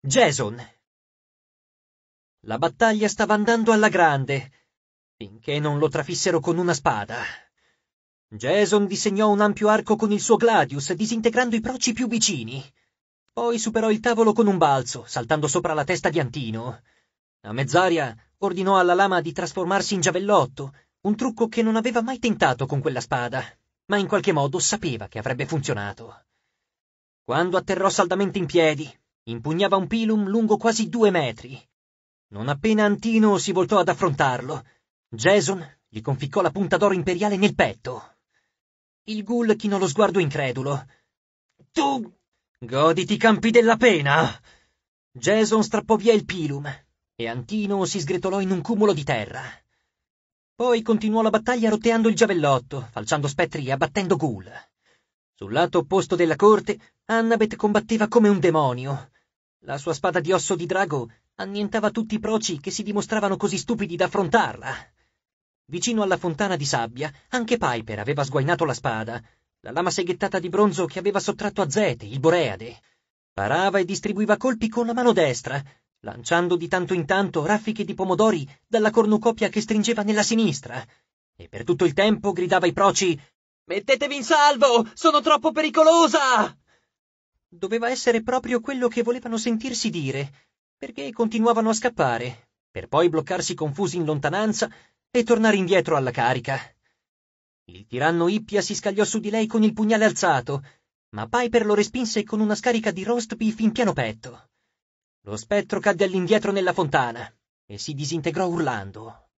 Jason. La battaglia stava andando alla grande, finché non lo trafissero con una spada. Jason disegnò un ampio arco con il suo gladius, disintegrando i proci più vicini. Poi superò il tavolo con un balzo, saltando sopra la testa di Antino. A mezz'aria ordinò alla lama di trasformarsi in giavellotto, un trucco che non aveva mai tentato con quella spada, ma in qualche modo sapeva che avrebbe funzionato. Quando atterrò saldamente in piedi, Impugnava un pilum lungo quasi due metri. Non appena Antino si voltò ad affrontarlo, Jason gli conficcò la punta d'oro imperiale nel petto. Il ghoul chinò lo sguardo incredulo. Tu goditi i campi della pena! Jason strappò via il pilum e Antino si sgretolò in un cumulo di terra. Poi continuò la battaglia rotteando il giavellotto, falciando spettri e abbattendo ghoul. Sul lato opposto della corte, Annabeth combatteva come un demonio, la sua spada di osso di drago annientava tutti i proci che si dimostravano così stupidi da affrontarla. Vicino alla fontana di sabbia, anche Piper aveva sguainato la spada, la lama seghettata di bronzo che aveva sottratto a Zete, il Boreade. Parava e distribuiva colpi con la mano destra, lanciando di tanto in tanto raffiche di pomodori dalla cornucopia che stringeva nella sinistra. E per tutto il tempo gridava ai proci Mettetevi in salvo! Sono troppo pericolosa! doveva essere proprio quello che volevano sentirsi dire, perché continuavano a scappare, per poi bloccarsi confusi in lontananza e tornare indietro alla carica. Il tiranno Ippia si scagliò su di lei con il pugnale alzato, ma Piper lo respinse con una scarica di roast beef in pieno petto. Lo spettro cadde all'indietro nella fontana e si disintegrò urlando.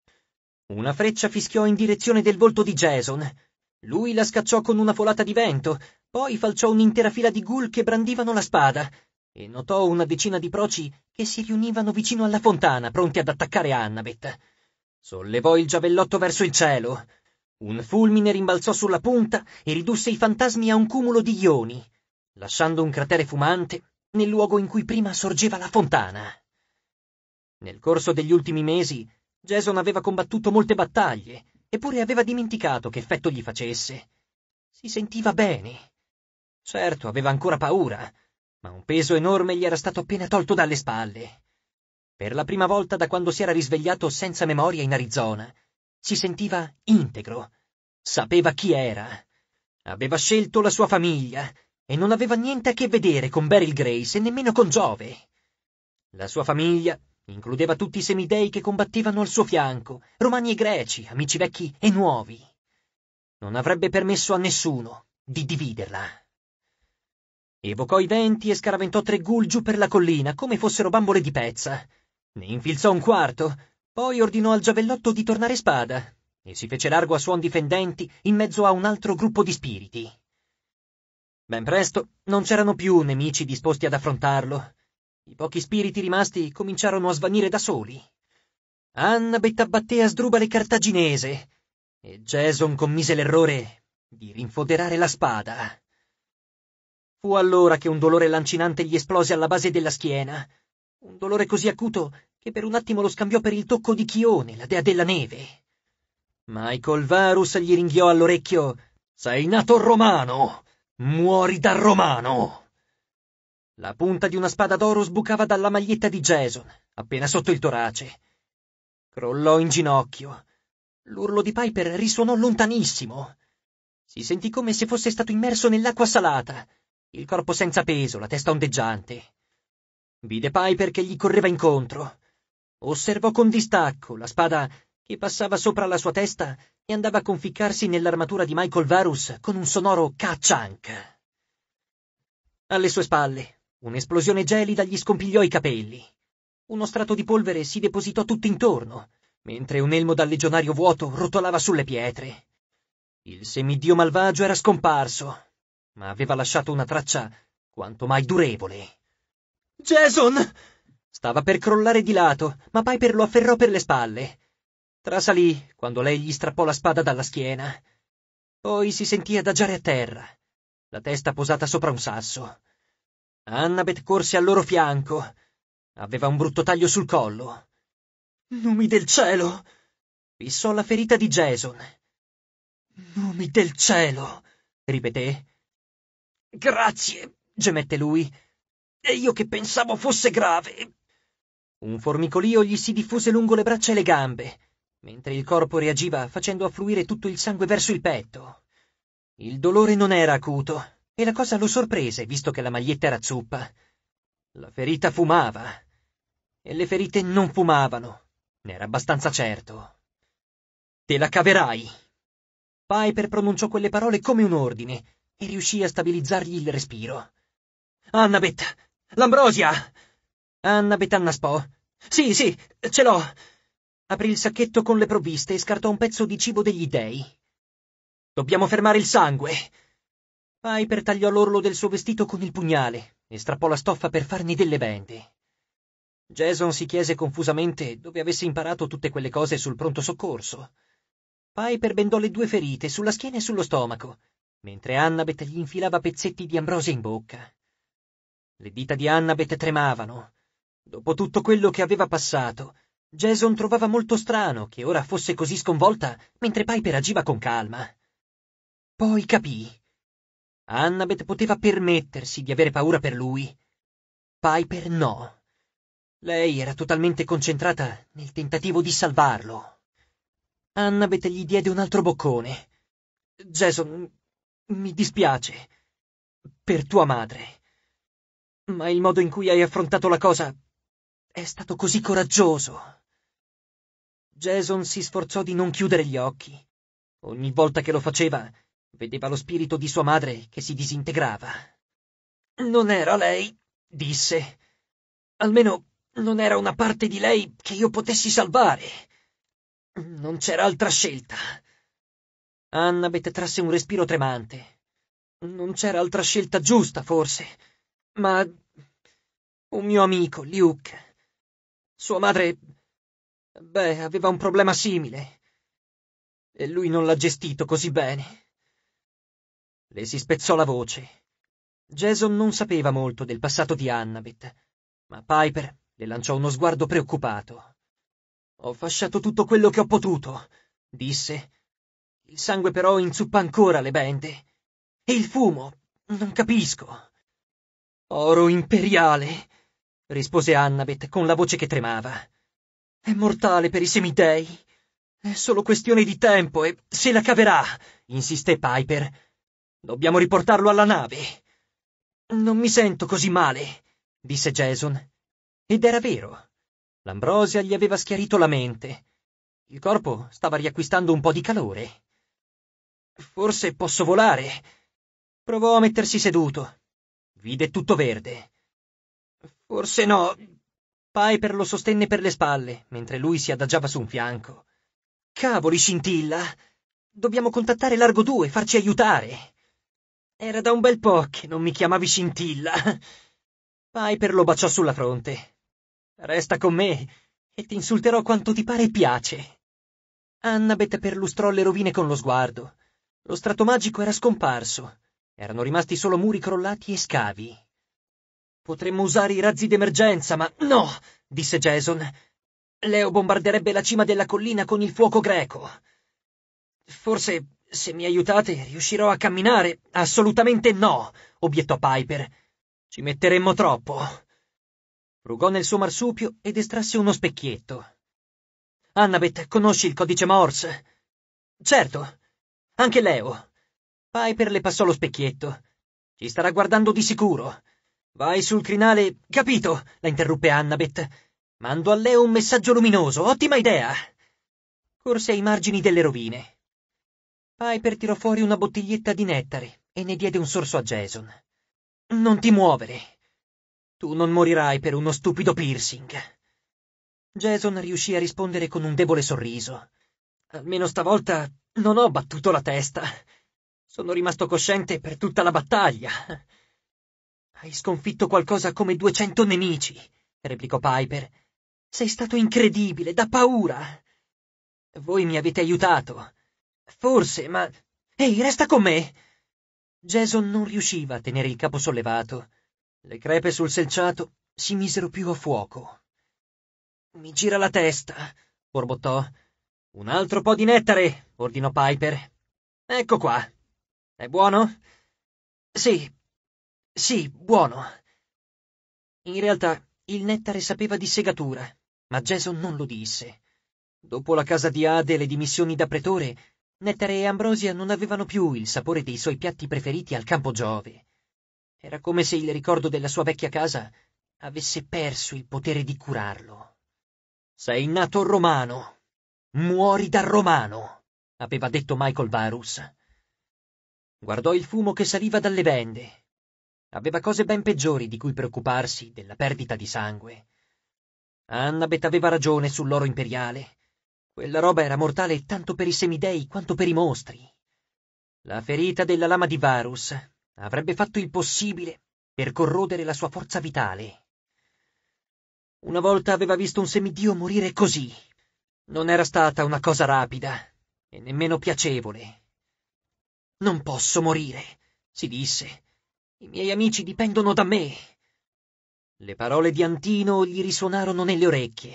Una freccia fischiò in direzione del volto di Jason, lui la scacciò con una folata di vento, poi falciò un'intera fila di ghoul che brandivano la spada, e notò una decina di proci che si riunivano vicino alla fontana, pronti ad attaccare Annabeth. Sollevò il giavellotto verso il cielo. Un fulmine rimbalzò sulla punta e ridusse i fantasmi a un cumulo di ioni, lasciando un cratere fumante nel luogo in cui prima sorgeva la fontana. Nel corso degli ultimi mesi, Jason aveva combattuto molte battaglie, eppure aveva dimenticato che effetto gli facesse. Si sentiva bene. Certo, aveva ancora paura, ma un peso enorme gli era stato appena tolto dalle spalle. Per la prima volta da quando si era risvegliato senza memoria in Arizona, si sentiva integro. Sapeva chi era. Aveva scelto la sua famiglia e non aveva niente a che vedere con Beryl Grace e nemmeno con Giove. La sua famiglia Includeva tutti i semidei che combattevano al suo fianco, romani e greci, amici vecchi e nuovi. Non avrebbe permesso a nessuno di dividerla. Evocò i venti e scaraventò tre ghoul giù per la collina come fossero bambole di pezza. Ne infilzò un quarto, poi ordinò al giavellotto di tornare spada e si fece largo a suon difendenti in mezzo a un altro gruppo di spiriti. Ben presto non c'erano più nemici disposti ad affrontarlo i pochi spiriti rimasti cominciarono a svanire da soli. Annabeth abbatté sdrubale Cartaginese e Jason commise l'errore di rinfoderare la spada. Fu allora che un dolore lancinante gli esplose alla base della schiena, un dolore così acuto che per un attimo lo scambiò per il tocco di Chione, la dea della neve. Michael Varus gli ringhiò all'orecchio Sei nato romano! Muori da romano! La punta di una spada d'oro sbucava dalla maglietta di Jason, appena sotto il torace. Crollò in ginocchio. L'urlo di Piper risuonò lontanissimo. Si sentì come se fosse stato immerso nell'acqua salata, il corpo senza peso, la testa ondeggiante. Vide Piper che gli correva incontro. Osservò con distacco la spada che passava sopra la sua testa e andava a conficcarsi nell'armatura di Michael Varus con un sonoro caccianc. Alle sue spalle Un'esplosione gelida gli scompigliò i capelli. Uno strato di polvere si depositò tutt'intorno, mentre un elmo da legionario vuoto rotolava sulle pietre. Il semidio malvagio era scomparso, ma aveva lasciato una traccia quanto mai durevole. Jason! Stava per crollare di lato, ma Piper lo afferrò per le spalle. Trasalì quando lei gli strappò la spada dalla schiena. Poi si sentì adagiare a terra, la testa posata sopra un sasso. Annabeth corse al loro fianco. Aveva un brutto taglio sul collo. Nomi del cielo! Fissò la ferita di Jason. Nomi del cielo! ripeté. Grazie, gemette lui. E io che pensavo fosse grave. Un formicolio gli si diffuse lungo le braccia e le gambe, mentre il corpo reagiva facendo affluire tutto il sangue verso il petto. Il dolore non era acuto, e la cosa lo sorprese, visto che la maglietta era zuppa. La ferita fumava. E le ferite non fumavano, ne era abbastanza certo. Te la caverai! Piper pronunciò quelle parole come un ordine e riuscì a stabilizzargli il respiro. Annabeth! L'ambrosia! Annabeth annaspò. Sì, sì, ce l'ho! Aprì il sacchetto con le provviste e scartò un pezzo di cibo degli dei. Dobbiamo fermare il sangue! Piper tagliò l'orlo del suo vestito con il pugnale e strappò la stoffa per farne delle bende. Jason si chiese confusamente dove avesse imparato tutte quelle cose sul pronto soccorso. Piper bendò le due ferite sulla schiena e sullo stomaco, mentre Annabeth gli infilava pezzetti di ambrosia in bocca. Le dita di Annabeth tremavano. Dopo tutto quello che aveva passato, Jason trovava molto strano che ora fosse così sconvolta mentre Piper agiva con calma. Poi capì Annabeth poteva permettersi di avere paura per lui. Piper no. Lei era totalmente concentrata nel tentativo di salvarlo. Annabeth gli diede un altro boccone. Jason, mi dispiace. Per tua madre. Ma il modo in cui hai affrontato la cosa è stato così coraggioso. Jason si sforzò di non chiudere gli occhi. Ogni volta che lo faceva, Vedeva lo spirito di sua madre che si disintegrava. Non era lei, disse. Almeno non era una parte di lei che io potessi salvare. Non c'era altra scelta. Annabeth trasse un respiro tremante. Non c'era altra scelta giusta, forse. Ma... un mio amico, Luke. Sua madre... beh, aveva un problema simile. E lui non l'ha gestito così bene. Le si spezzò la voce. Jason non sapeva molto del passato di Annabeth, ma Piper le lanciò uno sguardo preoccupato. Ho fasciato tutto quello che ho potuto, disse. Il sangue però inzuppa ancora le bende. E il fumo, non capisco. Oro imperiale, rispose Annabeth con la voce che tremava. È mortale per i semidei. È solo questione di tempo e se la caverà, insisté Piper Dobbiamo riportarlo alla nave. Non mi sento così male, disse Jason. Ed era vero. L'ambrosia gli aveva schiarito la mente. Il corpo stava riacquistando un po' di calore. Forse posso volare. Provò a mettersi seduto. Vide tutto verde. Forse no. Piper lo sostenne per le spalle, mentre lui si adagiava su un fianco. Cavoli, scintilla! Dobbiamo contattare Largo 2, farci aiutare! Era da un bel po' che non mi chiamavi scintilla. Piper lo baciò sulla fronte. Resta con me e ti insulterò quanto ti pare e piace. Annabeth perlustrò le rovine con lo sguardo. Lo strato magico era scomparso. Erano rimasti solo muri crollati e scavi. Potremmo usare i razzi d'emergenza, ma no, disse Jason. Leo bombarderebbe la cima della collina con il fuoco greco. Forse se mi aiutate, riuscirò a camminare. Assolutamente no, obiettò Piper. Ci metteremmo troppo. Frugò nel suo marsupio ed estrasse uno specchietto. Annabeth, conosci il codice Morse? Certo. Anche Leo. Piper le passò lo specchietto. Ci starà guardando di sicuro. Vai sul crinale. Capito, la interruppe Annabeth. Mando a Leo un messaggio luminoso. Ottima idea. Corse ai margini delle rovine. Piper tirò fuori una bottiglietta di nettare e ne diede un sorso a Jason. Non ti muovere. Tu non morirai per uno stupido piercing. Jason riuscì a rispondere con un debole sorriso. Almeno stavolta non ho battuto la testa. Sono rimasto cosciente per tutta la battaglia. Hai sconfitto qualcosa come duecento nemici, replicò Piper. Sei stato incredibile, da paura. Voi mi avete aiutato. Forse, ma... Ehi, resta con me! Jason non riusciva a tenere il capo sollevato. Le crepe sul selciato si misero più a fuoco. Mi gira la testa, borbottò. Un altro po' di nettare, ordinò Piper. Ecco qua. È buono? Sì. Sì, buono. In realtà il nettare sapeva di segatura, ma Jason non lo disse. Dopo la casa di Ade e le dimissioni da pretore, Nettare e ambrosia non avevano più il sapore dei suoi piatti preferiti al campo Giove. Era come se il ricordo della sua vecchia casa avesse perso il potere di curarlo. Sei nato romano. Muori da romano, aveva detto Michael Varus. Guardò il fumo che saliva dalle bende. Aveva cose ben peggiori di cui preoccuparsi della perdita di sangue. Annabeth aveva ragione sull'oro imperiale quella roba era mortale tanto per i semidei quanto per i mostri. La ferita della lama di Varus avrebbe fatto il possibile per corrodere la sua forza vitale. Una volta aveva visto un semidio morire così. Non era stata una cosa rapida e nemmeno piacevole. Non posso morire, si disse. I miei amici dipendono da me. Le parole di Antino gli risuonarono nelle orecchie.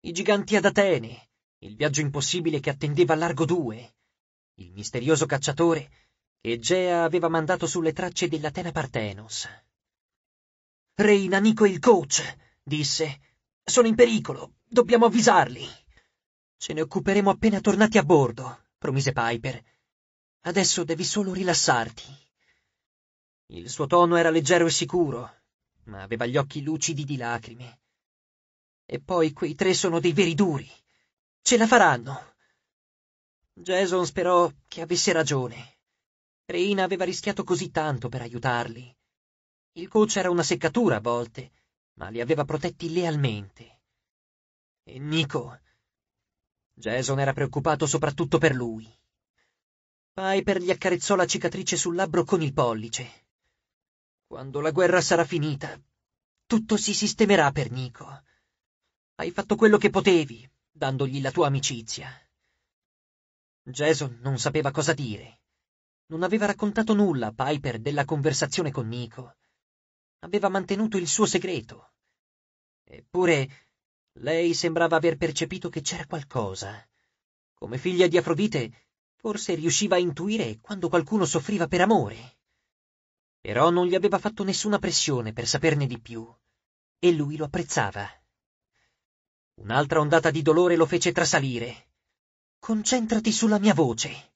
I giganti ad Atene, il viaggio impossibile che attendeva largo due, il misterioso cacciatore che Gea aveva mandato sulle tracce dell'Atena Partenos. Reina Nico il coach, disse. Sono in pericolo, dobbiamo avvisarli. Ce ne occuperemo appena tornati a bordo, promise Piper. Adesso devi solo rilassarti. Il suo tono era leggero e sicuro, ma aveva gli occhi lucidi di lacrime. E poi quei tre sono dei veri duri. Ce la faranno. Jason sperò che avesse ragione. Reina aveva rischiato così tanto per aiutarli. Il coach era una seccatura a volte, ma li aveva protetti lealmente. E Nico... Jason era preoccupato soprattutto per lui. Piper gli accarezzò la cicatrice sul labbro con il pollice. Quando la guerra sarà finita, tutto si sistemerà per Nico. Hai fatto quello che potevi, dandogli la tua amicizia. Jason non sapeva cosa dire. Non aveva raccontato nulla a Piper della conversazione con Nico. Aveva mantenuto il suo segreto. Eppure lei sembrava aver percepito che c'era qualcosa. Come figlia di Afrodite, forse riusciva a intuire quando qualcuno soffriva per amore. Però non gli aveva fatto nessuna pressione per saperne di più, e lui lo apprezzava. Un'altra ondata di dolore lo fece trasalire. Concentrati sulla mia voce.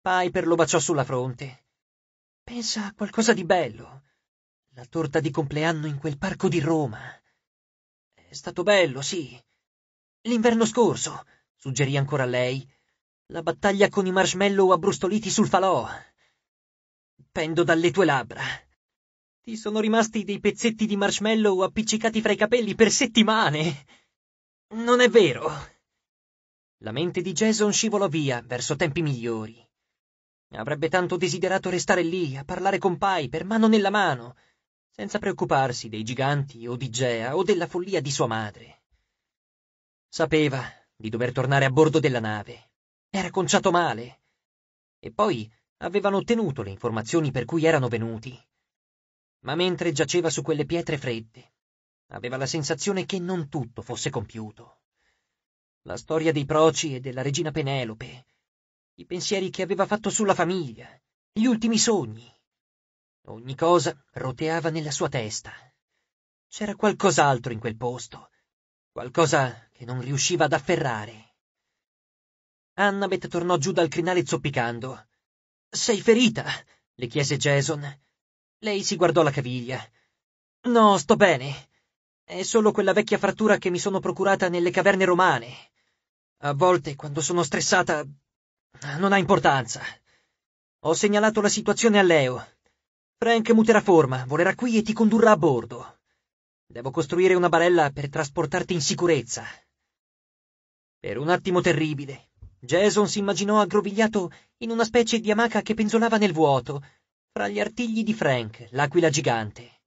Piper lo baciò sulla fronte. Pensa a qualcosa di bello. La torta di compleanno in quel parco di Roma. È stato bello, sì. L'inverno scorso, suggerì ancora lei. La battaglia con i marshmallow abbrustoliti sul falò. Pendo dalle tue labbra. Ti sono rimasti dei pezzetti di marshmallow appiccicati fra i capelli per settimane. Non è vero. La mente di Jason scivolò via verso tempi migliori. Avrebbe tanto desiderato restare lì a parlare con Pai per mano nella mano, senza preoccuparsi dei giganti o di Gea o della follia di sua madre. Sapeva di dover tornare a bordo della nave. Era conciato male. E poi avevano ottenuto le informazioni per cui erano venuti. Ma mentre giaceva su quelle pietre fredde, Aveva la sensazione che non tutto fosse compiuto. La storia dei Proci e della regina Penelope, i pensieri che aveva fatto sulla famiglia, gli ultimi sogni. Ogni cosa roteava nella sua testa. C'era qualcos'altro in quel posto, qualcosa che non riusciva ad afferrare. Annabeth tornò giù dal crinale zoppicando. Sei ferita? le chiese Jason. Lei si guardò la caviglia. No, sto bene. È solo quella vecchia frattura che mi sono procurata nelle caverne romane. A volte, quando sono stressata, non ha importanza. Ho segnalato la situazione a Leo. Frank muterà forma, volerà qui e ti condurrà a bordo. Devo costruire una barella per trasportarti in sicurezza. Per un attimo terribile, Jason si immaginò aggrovigliato in una specie di amaca che penzolava nel vuoto, fra gli artigli di Frank, l'aquila gigante.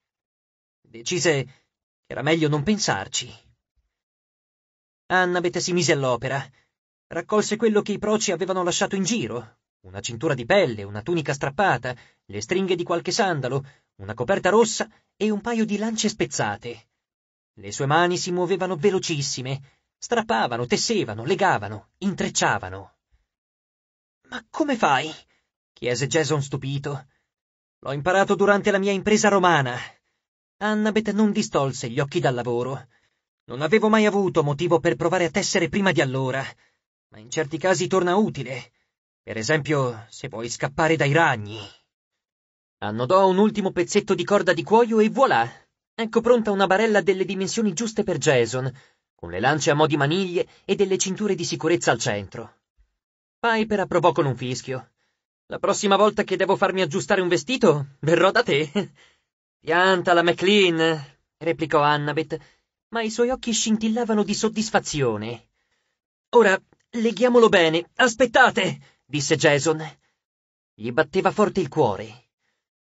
Decise era meglio non pensarci. Annabeth si mise all'opera. Raccolse quello che i proci avevano lasciato in giro. Una cintura di pelle, una tunica strappata, le stringhe di qualche sandalo, una coperta rossa e un paio di lance spezzate. Le sue mani si muovevano velocissime, strappavano, tessevano, legavano, intrecciavano. Ma come fai? chiese Jason stupito. L'ho imparato durante la mia impresa romana, Annabeth non distolse gli occhi dal lavoro. Non avevo mai avuto motivo per provare a tessere prima di allora, ma in certi casi torna utile. Per esempio, se vuoi scappare dai ragni. Annodò un ultimo pezzetto di corda di cuoio e voilà! Ecco pronta una barella delle dimensioni giuste per Jason, con le lance a mo' di maniglie e delle cinture di sicurezza al centro. Piper approvò con un fischio. La prossima volta che devo farmi aggiustare un vestito, verrò da te. Piantala, MacLean, replicò Annabeth, ma i suoi occhi scintillavano di soddisfazione. Ora, leghiamolo bene. Aspettate! disse Jason. Gli batteva forte il cuore.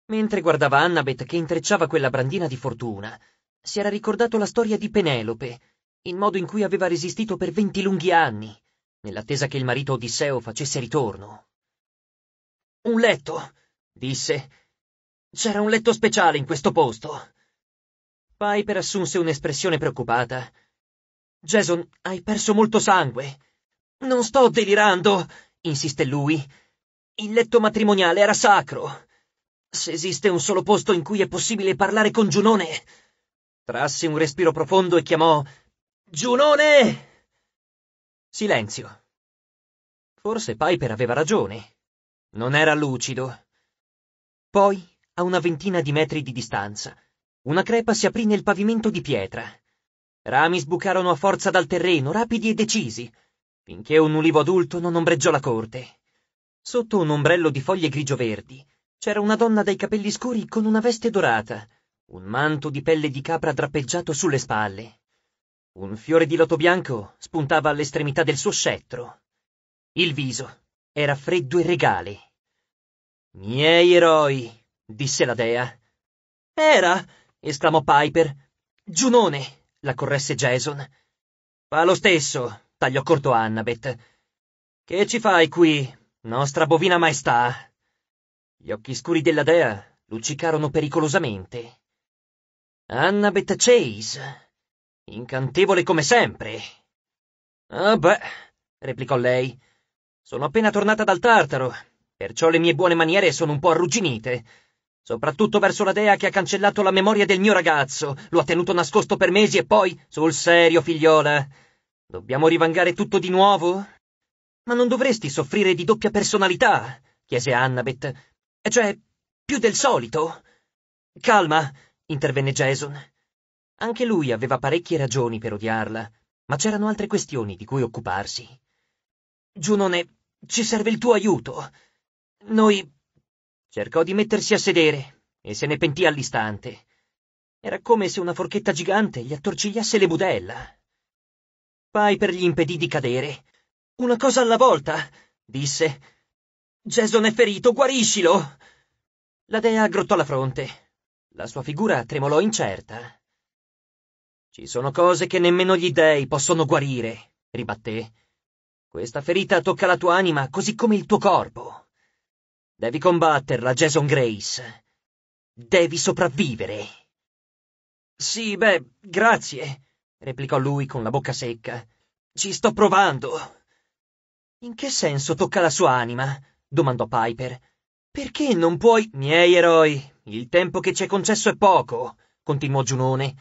Mentre guardava Annabeth che intrecciava quella brandina di fortuna, si era ricordato la storia di Penelope, il modo in cui aveva resistito per venti lunghi anni, nell'attesa che il marito Odisseo facesse ritorno. Un letto, disse, c'era un letto speciale in questo posto. Piper assunse un'espressione preoccupata. Jason, hai perso molto sangue. Non sto delirando, insiste lui. Il letto matrimoniale era sacro. Se esiste un solo posto in cui è possibile parlare con Giunone. Trasse un respiro profondo e chiamò Giunone! Silenzio. Forse Piper aveva ragione. Non era lucido. Poi a una ventina di metri di distanza. Una crepa si aprì nel pavimento di pietra. Rami sbucarono a forza dal terreno, rapidi e decisi, finché un ulivo adulto non ombreggiò la corte. Sotto un ombrello di foglie grigio-verdi c'era una donna dai capelli scuri con una veste dorata, un manto di pelle di capra drappeggiato sulle spalle. Un fiore di loto bianco spuntava all'estremità del suo scettro. Il viso era freddo e regale. Miei eroi, disse la dea. Era! esclamò Piper. Giunone! la corresse Jason. Fa lo stesso, tagliò corto Annabeth. Che ci fai qui, nostra bovina maestà? Gli occhi scuri della dea luccicarono pericolosamente. Annabeth Chase. Incantevole come sempre. Ah beh, replicò lei. Sono appena tornata dal Tartaro, perciò le mie buone maniere sono un po' arrugginite soprattutto verso la dea che ha cancellato la memoria del mio ragazzo, lo ha tenuto nascosto per mesi e poi, sul serio, figliola, dobbiamo rivangare tutto di nuovo? Ma non dovresti soffrire di doppia personalità, chiese Annabeth, e cioè più del solito. Calma, intervenne Jason. Anche lui aveva parecchie ragioni per odiarla, ma c'erano altre questioni di cui occuparsi. Giunone, ci serve il tuo aiuto. Noi Cercò di mettersi a sedere e se ne pentì all'istante. Era come se una forchetta gigante gli attorcigliasse le budella. Piper gli impedì di cadere. Una cosa alla volta, disse. Jason è ferito, guariscilo! La dea aggrottò la fronte. La sua figura tremolò incerta. Ci sono cose che nemmeno gli dei possono guarire, ribatté. Questa ferita tocca la tua anima così come il tuo corpo. Devi combatterla, Jason Grace. Devi sopravvivere. Sì, beh, grazie, replicò lui con la bocca secca. Ci sto provando. In che senso tocca la sua anima? domandò Piper. Perché non puoi. Miei eroi, il tempo che ci è concesso è poco, continuò Giunone.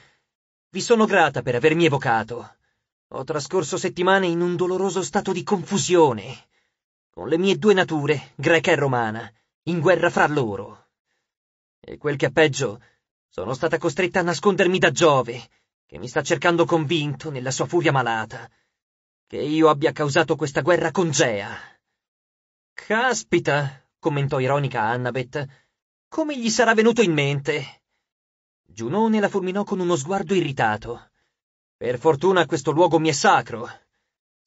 Vi sono grata per avermi evocato. Ho trascorso settimane in un doloroso stato di confusione con le mie due nature, greca e romana, in guerra fra loro. E quel che è peggio, sono stata costretta a nascondermi da Giove, che mi sta cercando convinto, nella sua furia malata, che io abbia causato questa guerra con Gea. Caspita, commentò ironica Annabeth, come gli sarà venuto in mente? Giunone la fulminò con uno sguardo irritato. Per fortuna questo luogo mi è sacro,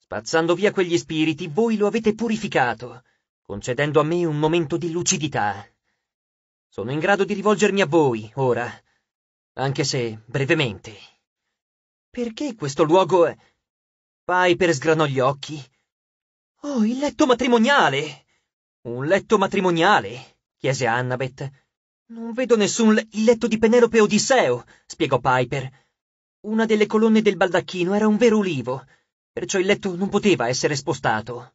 Spazzando via quegli spiriti, voi lo avete purificato, concedendo a me un momento di lucidità. Sono in grado di rivolgermi a voi, ora, anche se brevemente. Perché questo luogo è... Piper sgranò gli occhi. Oh, il letto matrimoniale! Un letto matrimoniale, chiese Annabeth. Non vedo nessun le- il letto di Penelope Odisseo, spiegò Piper. Una delle colonne del baldacchino era un vero ulivo, perciò il letto non poteva essere spostato.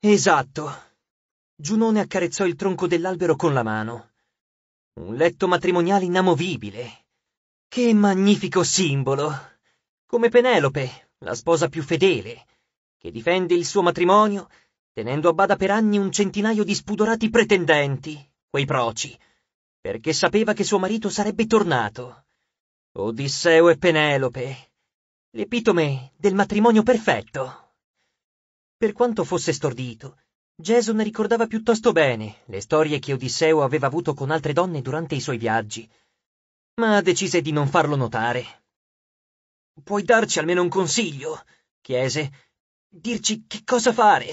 Esatto. Giunone accarezzò il tronco dell'albero con la mano. Un letto matrimoniale inamovibile. Che magnifico simbolo! Come Penelope, la sposa più fedele, che difende il suo matrimonio tenendo a bada per anni un centinaio di spudorati pretendenti, quei proci, perché sapeva che suo marito sarebbe tornato. Odisseo e Penelope, l'epitome del matrimonio perfetto. Per quanto fosse stordito, Jason ricordava piuttosto bene le storie che Odisseo aveva avuto con altre donne durante i suoi viaggi, ma decise di non farlo notare. Puoi darci almeno un consiglio? chiese. Dirci che cosa fare?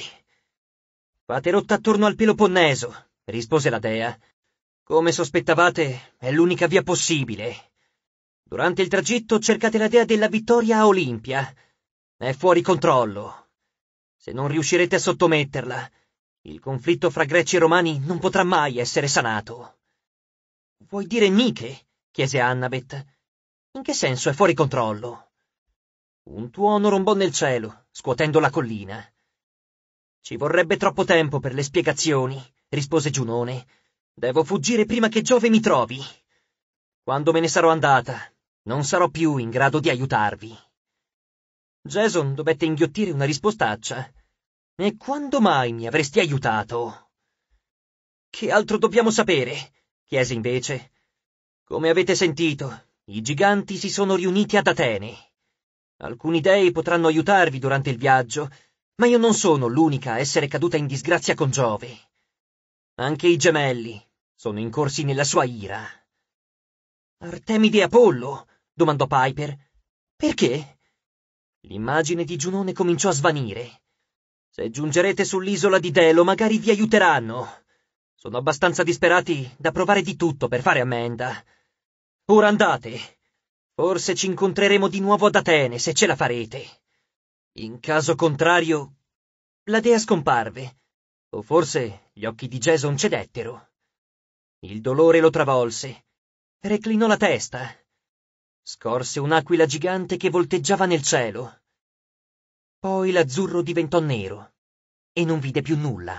Fate rotta attorno al Peloponneso, rispose la dea. Come sospettavate, è l'unica via possibile. Durante il tragitto cercate la dea della vittoria a Olimpia. È fuori controllo. Se non riuscirete a sottometterla, il conflitto fra greci e romani non potrà mai essere sanato. Vuoi dire Nike? chiese Annabeth. In che senso è fuori controllo? Un tuono rombò nel cielo, scuotendo la collina. Ci vorrebbe troppo tempo per le spiegazioni, rispose Giunone. Devo fuggire prima che Giove mi trovi. Quando me ne sarò andata, non sarò più in grado di aiutarvi. Jason dovette inghiottire una rispostaccia. E quando mai mi avresti aiutato? Che altro dobbiamo sapere? chiese invece. Come avete sentito, i giganti si sono riuniti ad Atene. Alcuni dei potranno aiutarvi durante il viaggio, ma io non sono l'unica a essere caduta in disgrazia con Giove. Anche i gemelli sono incorsi nella sua ira. Artemide e Apollo domandò Piper. Perché? L'immagine di Giunone cominciò a svanire. Se giungerete sull'isola di Delo, magari vi aiuteranno. Sono abbastanza disperati da provare di tutto per fare ammenda. Ora andate. Forse ci incontreremo di nuovo ad Atene, se ce la farete. In caso contrario... La dea scomparve, o forse gli occhi di Jason cedettero. Il dolore lo travolse. Reclinò la testa Scorse un'aquila gigante che volteggiava nel cielo. Poi l'azzurro diventò nero e non vide più nulla.